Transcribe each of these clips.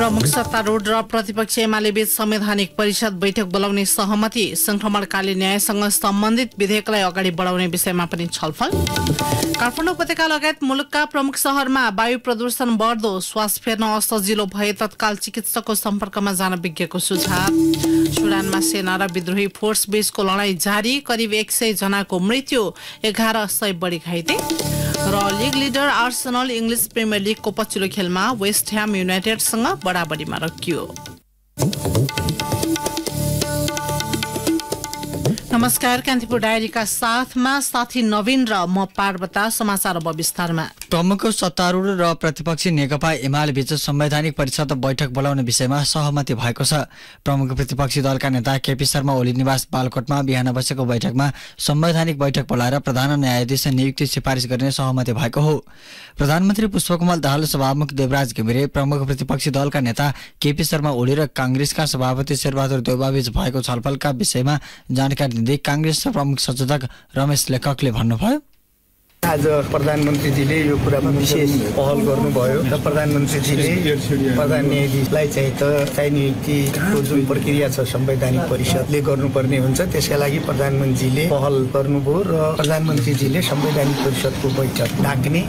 प्रमुख सत्तारूढ र प्रतिपक्ष एमाले बीच संवैधानिक परिषद बैठक बोलाउने सहमति संक्रमणकालीन न्यायसँग सम्बन्धित विधेयकलाई अगाडि बढाउने विषयमा पनि छलफल काठमाडौँ उपत्यका लगायत मुलुकका प्रमुख सहरमा वायु प्रदूषण बढ्दो श्वास फेर्न असजिलो भए तत्काल चिकित्सकको सम्पर्कमा जान विज्ञको सुझाव सुडानमा सेना र विद्रोही फोर्स बीचको लडाईँ जारी करिब एक सय जनाको मृत्यु एघार सय बढी घाइते र league leader Arsenal English Premier लिगको पछिल्लो खेलमा वेस्ट ह्याम युनाइटेडसँग बराबरीमा रोकियो नमस्कार कान्तिपुर डायरीका साथमा साथी नवीन र म पार्वता समाचार अब विस्तारमा प्रमुख सत्तारूढ र प्रतिपक्षी नेकपा एमाले बीच संवैधानिक परिषद बैठक बोलाउने विषयमा सहमति भएको छ प्रमुख प्रतिपक्षी दलका नेता केपी शर्मा ओली निवास बालकोटमा बिहान बसेको बैठकमा संवैधानिक बैठक बोलाएर प्रधान न्यायाधीश नियुक्ति सिफारिस गर्ने सहमति भएको हो प्रधानमन्त्री पुष्पकमल दाहाल सभामुख देवराज घिमिरे प्रमुख प्रतिपक्षी दलका नेता केपी शर्मा ओली र काङ्ग्रेसका सभापति शेरबहादुर बीच भएको छलफलका विषयमा जानकारी ही काङ्ग्रेसका प्रमुख सचेतक रमेश लेखकले भन्नुभयो आज प्रधानमन्त्रीजीले यो कुरामा विशेष पहल गर्नुभयो र प्रधानमन्त्रीजीले प्रधान न्यायाधीशलाई चाहिँ त चाहिँ नियुक्तिको जुन प्रक्रिया छ संवैधानिक परिषदले गर्नुपर्ने हुन्छ त्यसका लागि प्रधानमन्त्रीले पहल गर्नुभयो र प्रधानमन्त्रीजीले संवैधानिक परिषदको बैठक डाक्ने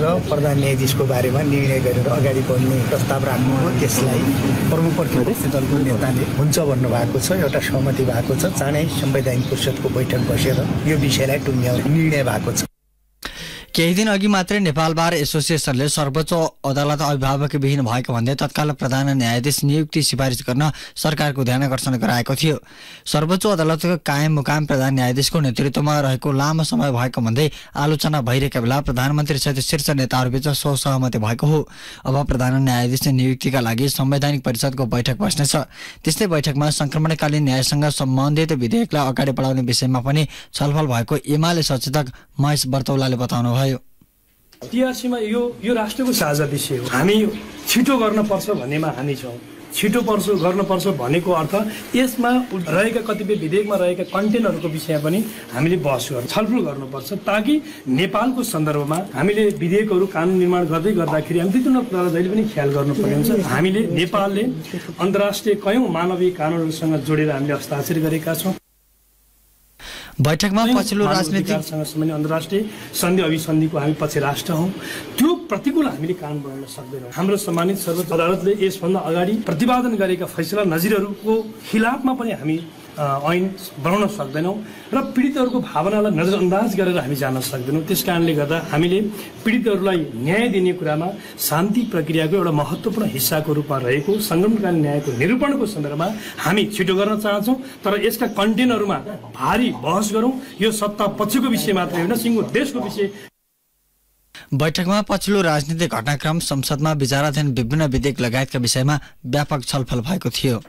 र प्रधान न्यायाधीशको बारेमा निर्णय गरेर अगाडि बढ्ने प्रस्ताव राख्नुभयो त्यसलाई प्रमुख प्रतिपक्षी दलको नेताले हुन्छ भन्नुभएको छ एउटा सहमति भएको छ चाँडै संवैधानिक परिषदको बैठक बसेर यो विषयलाई टुङ्ग्याउने निर्णय भएको छ केही दिन अघि मात्रै नेपाल बार एसोसिएसनले सर्वोच्च अदालत अभिभावकविहीन भएको भन्दै तत्काल प्रधान न्यायाधीश नियुक्ति सिफारिस गर्न सरकारको ध्यान आकर्षण गराएको थियो सर्वोच्च अदालतको कायम मुकाम प्रधान न्यायाधीशको नेतृत्वमा रहेको लामो समय भएको भन्दै आलोचना भइरहेका बेला प्रधानमन्त्री सहित शीर्ष नेताहरूबीच स्वसहमति भएको हो अब प्रधान न्यायाधीश नियुक्तिका लागि संवैधानिक परिषदको बैठक बस्नेछ त्यस्तै बैठकमा संक्रमणकालीन न्यायसँग सम्बन्धित विधेयकलाई अगाडि बढाउने विषयमा पनि छलफल भएको एमाले सचेतक महेश बर्तौलाले बताउनुभयो टिआरसीमा यो यो राष्ट्रको साझा विषय हो हामी छिटो गर्न पर्छ भन्नेमा हामी छौँ छिटो पर्छ गर्नुपर्छ भनेको अर्थ यसमा रहेका कतिपय विधेयकमा रहेका कन्टेन्टहरूको विषयमा पनि हामीले बहस गर्नु छलफल गर्नुपर्छ ताकि नेपालको सन्दर्भमा हामीले विधेयकहरू कानुन निर्माण गर्दै गर्दाखेरि हामी तिनवटा कुरा जहिले पनि ख्याल गर्नुपर्ने हुन्छ हामीले नेपालले अन्तर्राष्ट्रिय कयौँ मानवीय कानुनहरूसँग जोडेर हामीले हस्ताक्षर गरेका छौँ बैठकमा पछिल्लो राजनीतिक अन्तर्राष्ट्रिय सन्धि अभिसन्धिको हामी पछि राष्ट्र हौँ त्यो प्रतिकूल हामीले कानुन बनाउन सक्दैनौँ हाम्रो सम्मानित सर्वोच्च अदालतले यसभन्दा अगाडि प्रतिपादन गरेका फैसला नजिरहरूको खिलाफमा पनि हामी ऐन बनाउन सक्दैनौँ र पीडितहरूको भावनालाई नजरअन्दाज गरेर हामी जान सक्दैनौँ त्यस कारणले गर्दा हामीले पीडितहरूलाई न्याय दिने कुरामा शान्ति प्रक्रियाको एउटा महत्त्वपूर्ण हिस्साको रूपमा रहेको सङ्गठनकालीन न्यायको निरूपणको सन्दर्भमा हामी छिटो गर्न चाहन्छौँ तर यसका कन्टेन्टहरूमा भारी बहस गरौँ यो सत्ता पछिको विषय मात्रै होइन सिङ्गो देशको विषय बैठकमा पछिल्लो राजनीतिक घटनाक्रम संसदमा विचाराधीन विभिन्न विधेयक लगायतका विषयमा व्यापक छलफल भएको थियो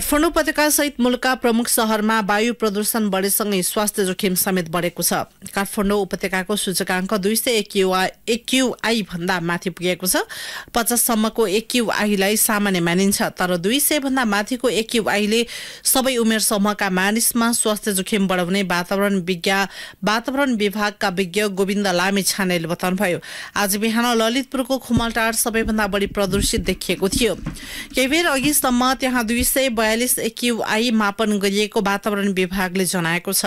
काठमाडौँ सहित मुलुकका प्रमुख शहरमा वायु प्रदूषण बढेसँगै स्वास्थ्य जोखिम समेत बढेको छ काठमाडौँ उपत्यकाको सूचकाङ्क दुई सय एक्युआई भन्दा माथि पुगेको छ पचाससम्मको एक्युआईलाई सामान्य मानिन्छ तर दुई सय भन्दा माथिको एक्युआईले सबै उमेर समूहका मानिसमा स्वास्थ्य जोखिम बढाउने वातावरण विज्ञा वातावरण विभागका विज्ञ गोविन्द लामे छानेले बताउनुभयो आज बिहान ललितपुरको खुमलटार सबैभन्दा बढी प्रदूषित देखिएको थियो केही बेर अघिसम्म त्यहाँ दुई सय बयालिस एक्युआई मापन गरिएको वातावरण विभागले जनाएको छ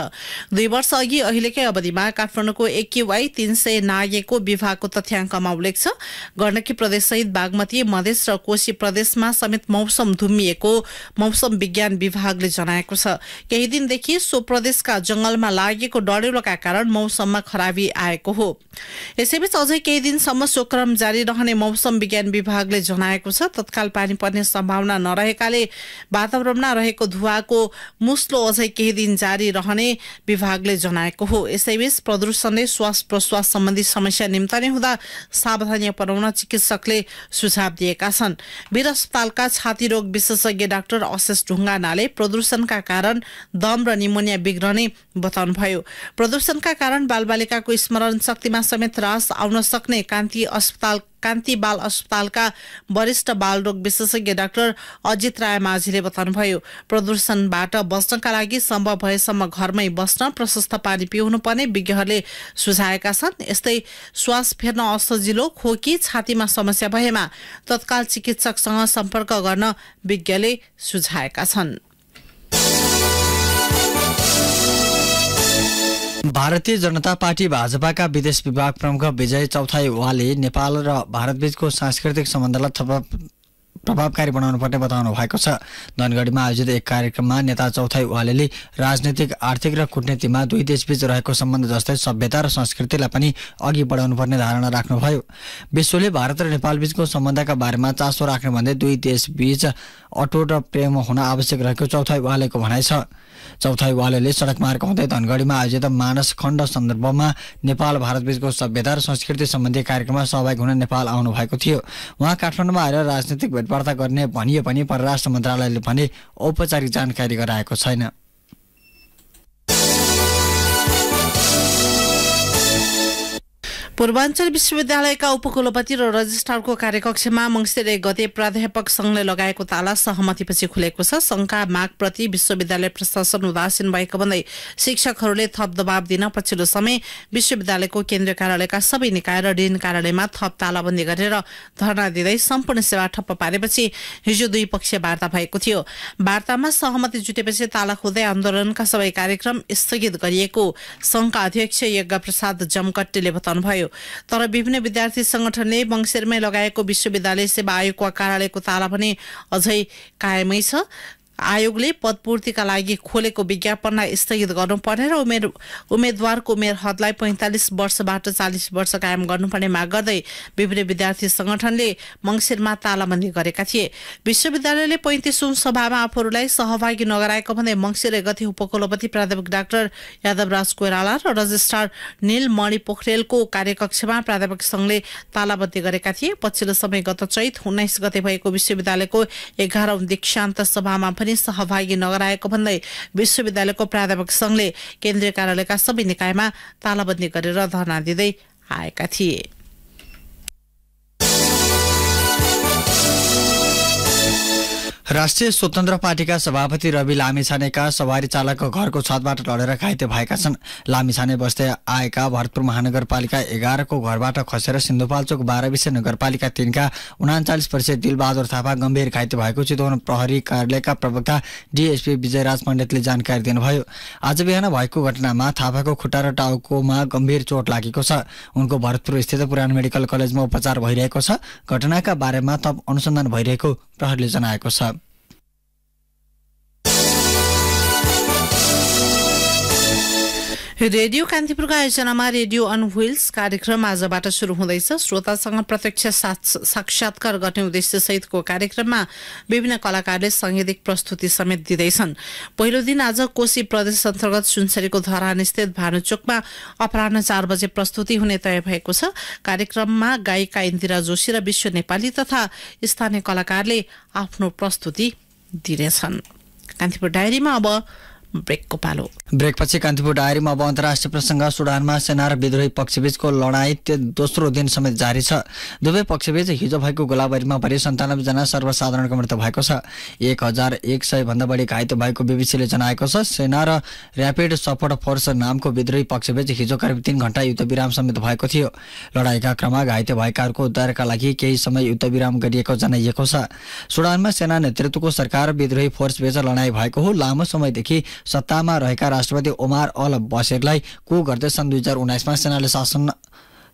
दुई वर्ष अघि अहिलेकै अवधिमा काठमाडौँको एक्युआई तीन सय नागेको विभागको तथ्याङ्कमा उल्लेख छ गण्डकी प्रदेशसहित बागमती मधेस र कोशी प्रदेशमा समेत मौसम धुम्मिएको मौसम विज्ञान विभागले जनाएको छ केही दिनदेखि सो प्रदेशका जंगलमा लागेको डढेलोका कारण मौसममा खराबी आएको हो यसैबीच अझै केही दिनसम्म सोक्रम जारी रहने मौसम विज्ञान विभागले जनाएको छ तत्काल पानी पर्ने सम्भावना नरहेकाले वातावरणमा रहेको धुवाको मुस्लो अझै केही दिन जारी रहने विभागले जनाएको हो यसैबीच प्रदूषणले श्वास प्रश्वास सम्बन्धी समस्या निम्तने हुँदा सावधानी अपनाउन चिकित्सकले सुझाव दिएका छन् वीर अस्पतालका छाती रोग विशेषज्ञ डाक्टर अशेष ढुङ्गानाले प्रदूषणका कारण दम र निमोनिया बिग्रने बताउनुभयो प्रदूषणका कारण बालबालिकाको स्मरण शक्तिमा समेत रास आउन सक्ने कान्ति अस्पताल कान्ति बाल अस्पतालका वरिष्ठ बालरोग विशेषज्ञ डाक्टर अजित राय माझीले बताउनुभयो प्रदूषणबाट बस्नका लागि सम्भव भएसम्म घरमै बस्न प्रशस्त पानी पिउनु पर्ने विज्ञहरूले सुझाएका छन् यस्तै श्वास फेर्न असजिलो खोकी छातीमा समस्या भएमा तत्काल चिकित्सकसँग सम्पर्क गर्न विज्ञले सुझाएका छन् भारतीय जनता पार्टी भाजपाका विदेश विभाग प्रमुख विजय चौथाई वाले नेपाल र भारतबीचको सांस्कृतिक सम्बन्धलाई थप प्रभावकारी बनाउनु बनाउनुपर्ने बताउनु भएको छ धनगढीमा आयोजित एक कार्यक्रममा नेता चौथाइ वालेले राजनैतिक आर्थिक र कुटनीतिमा दुई देशबीच रहेको सम्बन्ध जस्तै सभ्यता र संस्कृतिलाई पनि अघि बढाउनु पर्ने धारणा राख्नुभयो विश्वले भारत र नेपाल बीचको सम्बन्धका बारेमा चासो राख्ने भन्दै दुई देशबीच अटोट र प्रेम हुन आवश्यक रहेको चौथाइ वालेको भनाइ छ चौथाइ वालेले सडक मार्ग हुँदै धनगढीमा आयोजित मानस खण्ड सन्दर्भमा नेपाल भारतबीचको सभ्यता र संस्कृति सम्बन्धी कार्यक्रममा सहभागी हुन नेपाल आउनु भएको थियो उहाँ काठमाडौँमा आएर राजनीतिक टिकट गर्ने भनिए पनि परराष्ट्र मन्त्रालयले भने औपचारिक जानकारी गराएको छैन पूर्वाञ्चल विश्वविद्यालयका उपकुलपति र रजिस्ट्रारको कार्यकक्षमा मङ्सिर एक गते प्राध्यापक संघले लगाएको ताला सहमतिपछि खुलेको छ संघका मागप्रति विश्वविद्यालय प्रशासन उदासीन भएको भन्दै शिक्षकहरूले थप दबाव दिन पछिल्लो समय विश्वविद्यालयको केन्द्रीय कार्यालयका सबै निकाय र ऋण कार्यालयमा थप तालाबन्दी गरेर धरना दिँदै सम्पूर्ण सेवा ठप्प पारेपछि हिजो दुई पक्षीय वार्ता भएको थियो वार्तामा सहमति जुटेपछि ताला खोल्दै आन्दोलनका सबै कार्यक्रम स्थगित गरिएको संघका अध्यक्ष यज्ञ प्रसाद जमकट्टीले बताउनुभयो तर विभिन्न विद्यार्थी संगठनले मङ्सिरमै लगाएको विश्वविद्यालय सेवा आयोगको कार्यालयको ताला भने अझै कायमै छ आयोगले पदपूर्तिका लागि खोलेको विज्ञापनलाई स्थगित गर्नुपर्ने र उमेर उम्मेद्वारको उमेर हदलाई पैँतालिस वर्षबाट चालिस वर्ष कायम गर्नुपर्ने माग गर्दै विभिन्न विद्यार्थी संगठनले मङ्सिरमा तालाबन्दी गरेका थिए विश्वविद्यालयले पैँतिसौँ सभामा आफूहरूलाई सहभागी नगराएको भन्दै मङ्सिर गति उपकुलपति प्राध्यापक डाक्टर यादवराज कोइराला र रजिस्ट्रार निलमणि पोखरेलको कार्यकक्षमा प्राध्यापक सङ्घले तालाबन्दी गरेका थिए पछिल्लो समय गत चैत उन्नाइस गते भएको विश्वविद्यालयको एघारौं दीक्षान्त सभामा पनि सहभागी नगराएको भन्दै विश्वविद्यालयको प्राध्यापक संघले केन्द्रीय कार्यालयका सबै निकायमा तालाबन्दी गरेर धरना दिँदै आएका थिए राष्ट्रिय स्वतन्त्र पार्टीका सभापति रवि लामिछानेका सवारी चालकको घरको छतबाट लडेर घाइते भएका छन् लामिछाने बस्दै आएका भरतपुर महानगरपालिका एघारको घरबाट खसेर सिन्धुपाल्चोक बाह्र विषय नगरपालिका तिनका उनाचालिस वर्षीय दिलबहादुर थापा गम्भीर घाइते भएको चितवन प्रहरी कार्यालयका प्रवक्ता डिएसपी विजयराज पण्डितले जानकारी दिनुभयो आज बिहान भएको घटनामा थापाको खुट्टा र टाउकोमा गम्भीर चोट लागेको छ उनको भरतपुर स्थित पुरानो मेडिकल कलेजमा उपचार भइरहेको छ घटनाका बारेमा थप अनुसन्धान भइरहेको प्रहरीले जनाएको छ रेडियो कान्तिपुरको आयोजनामा रेडियो अन व्हिल्स कार्यक्रम आजबाट सुरु हुँदैछ श्रोतासँग प्रत्यक्ष साक्षात्कार गर्ने उद्देश्यसहितको कार्यक्रममा विभिन्न कलाकारले साङ्गीतिक प्रस्तुति समेत दिँदैछन् पहिलो दिन आज कोशी प्रदेश अन्तर्गत सुनसरीको धरानस्थित भानुचोकमा अपराह चार बजे प्रस्तुति हुने तय भएको छ कार्यक्रममा गायिका इन्दिरा जोशी र विश्व नेपाली तथा स्थानीय कलाकारले आफ्नो प्रस्तुति दिनेछन् कान्तिपुर डायरीमा अब ब्रेकको पालो ब्रेकपछि कान्तिपुर डायरीमा अब अन्तर्राष्ट्रिय प्रसङ्ग सुडानमा सेना र विद्रोही पक्षबीचको लडाईँ दोस्रो दिन समेत जारी छ दुवै पक्षबीच हिजो भएको गोलाबारीमा भरि सन्तानब्बेजना सर्वसाधारणको मृत्यु भएको छ एक हजार एक सय भन्दा बढी घाइते भएको बिबिसीले जनाएको छ सेना र ऱ्यापिड सपोर्ट फोर्स नामको विद्रोही पक्षबीच हिजो करिब तिन घन्टा युद्धविराम समेत भएको थियो लडाईँका क्रममा घाइते भएकाहरूको उद्धारका लागि केही समय युद्धविराम गरिएको जनाइएको छ सुडानमा सेना नेतृत्वको सरकार विद्रोही फोर्सबीच लडाईँ भएको हो लामो समयदेखि सत्तामा रहेका राष्ट्रपति ओमार अल बसेरलाई को गर्दै सन् दुई हजार उन्नाइसमा सेनाले शासन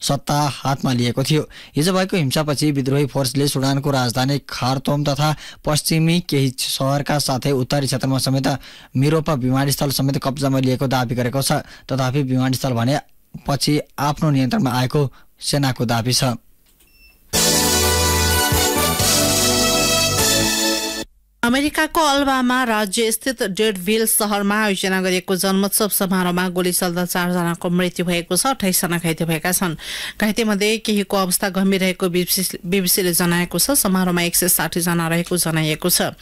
सत्ता हातमा लिएको थियो हिजो भएको हिंसापछि विद्रोही फोर्सले सुडानको राजधानी खारतोम तथा पश्चिमी केही सहरका साथै उत्तरी क्षेत्रमा समेत मिरोपा विमानस्थल समेत कब्जामा लिएको दावी गरेको छ तथापि विमानस्थल भने पछि आफ्नो नियन्त्रणमा आएको सेनाको दावी छ अमेरिकाको अल्बामा राज्यस्थित डेडभिल सहरमा आयोजना गरिएको जन्मोत्सव समारोहमा गोली चल्दा चारजनाको मृत्यु भएको छ अठाइसजना घाइते भएका छन् घाइतेमध्ये केहीको अवस्था गम्भीर रहेको बीबीसीले जनाएको छ समारोहमा एक सय साठीजना रहेको जनाइएको छ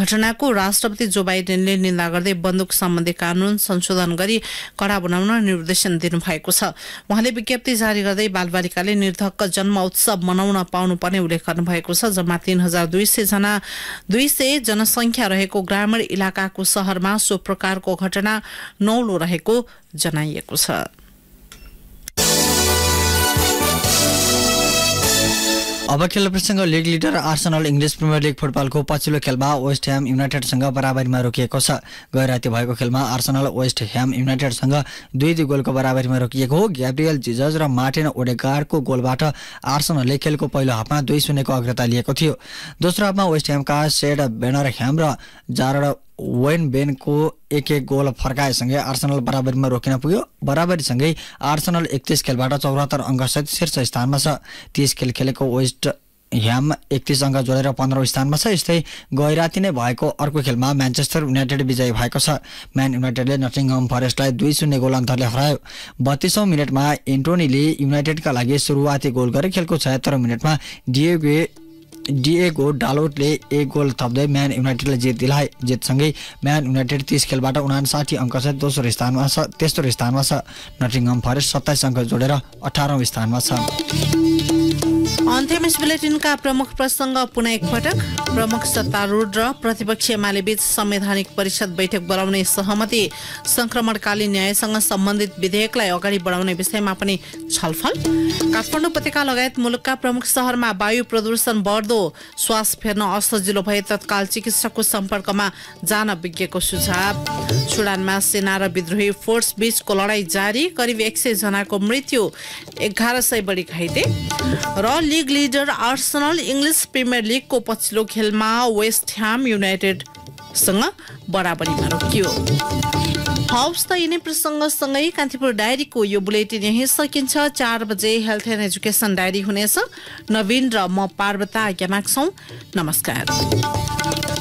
घटनाको राष्ट्रपति जो बाइडेनले निन्दा गर्दै बन्दुक सम्बन्धी कानून संशोधन गरी कडा बनाउन निर्देशन दिनुभएको छ उहाँले विज्ञप्ति जारी गर्दै बालबालिकाले निर्धक्क जन्म उत्सव मनाउन पाउनुपर्ने उल्लेख गर्नुभएको छ जम्मा तीन हजार दुई सयजना दुई सय जनसङ्ख्या रहेको ग्रामीण इलाकाको सहरमा सो प्रकारको घटना नौलो रहेको जनाइएको छ अब खेल प्रसङ्ग league leader Arsenal English Premier league फुटबलको पछिल्लो खेलमा वेस्ट ह्याम युनाइटेडसँग बराबरीमा रोकिएको छ गै राति भएको खेलमा आर्सनल वेस्ट ह्याम युनाइटेडसँग दुई दुई गोलको बराबरीमा रोकिएको हो ग्याब्रियल जिजज र मार्टिन ओडेगार्डको गोलबाट आर्सनलले खेलको पहिलो हाफमा दुई शून्यको अग्रता लिएको थियो दोस्रो हाफमा वेस्ट ह्यामका सेड बेनर ह्याम र जारड वेन बेनको एक एक गोल फर्काएसँगै आर्सनल बराबरीमा रोकिन पुग्यो बराबरीसँगै आर्सनल एकतिस खेलबाट चौरात्तर अङ्कसहित शीर्ष स्थानमा छ तिस खेल खेलेको वेस्ट ह्याम एकतिस अङ्क जोडेर पन्ध्रौँ स्थानमा छ यस्तै गैराती नै भएको अर्को खेलमा म्यान्चेस्टर युनाइटेड विजयी भएको छ म्यान युनाइटेडले नटिङहम फरेस्टलाई दुई शून्य गोल अन्तरले हरायो बत्तिसौँ मिनटमा एन्टोनीले युनाइटेडका लागि सुरुवाती गोल गरे खेलको छयत्तरौँ मिनटमा डिएगे डिएगो डालोटले एक गोल थप्दै म्यान युनाइटेडलाई जित दिलाए जितसँगै म्यान युनाइटेड तिस खेलबाट उनासाठी अङ्क दोस्रो स्थानमा छ तेस्रो स्थानमा छ नटिङम फरेस्ट सत्ताइस अङ्क जोडेर अठारौँ स्थानमा छ अन्त्यमेश बुलेटिनका प्रमुख प्रसङ्ग पुनः एकपटक प्रमुख सत्तारूढ र प्रतिपक्ष एमाले बीच संवैधानिक परिषद बैठक बोलाउने सहमति संक्रमणकालीन न्यायसँग सम्बन्धित विधेयकलाई अगाडि बढाउने विषयमा पनि छलफल काठमाडौँ उपत्यका लगायत मुलुकका प्रमुख सहरमा वायु प्रदूषण बढ्दो श्वास फेर्न असजिलो भए तत्काल चिकित्सकको सम्पर्कमा जान विज्ञको सुझाव सुडानमा सेना र विद्रोही फोर्स बीचको लडाईँ जारी करिब एक सय जनाको मृत्यु एघार सय बढी घाइते र league leader Arsenal English Premier लिगको पछिल्लो खेलमा वेस्ट ह्याम युनाइटेडसँग बराबरीमा रोकियो हवस् त यिनै प्रसङ्गसँगै कान्तिपुर डायरीको यो बुलेटिन यहीँ सकिन्छ चार बजे हेल्थ एन्ड एजुकेसन डायरी हुनेछ नवीन र म पार्वता आज्ञा माग्छौँ नमस्कार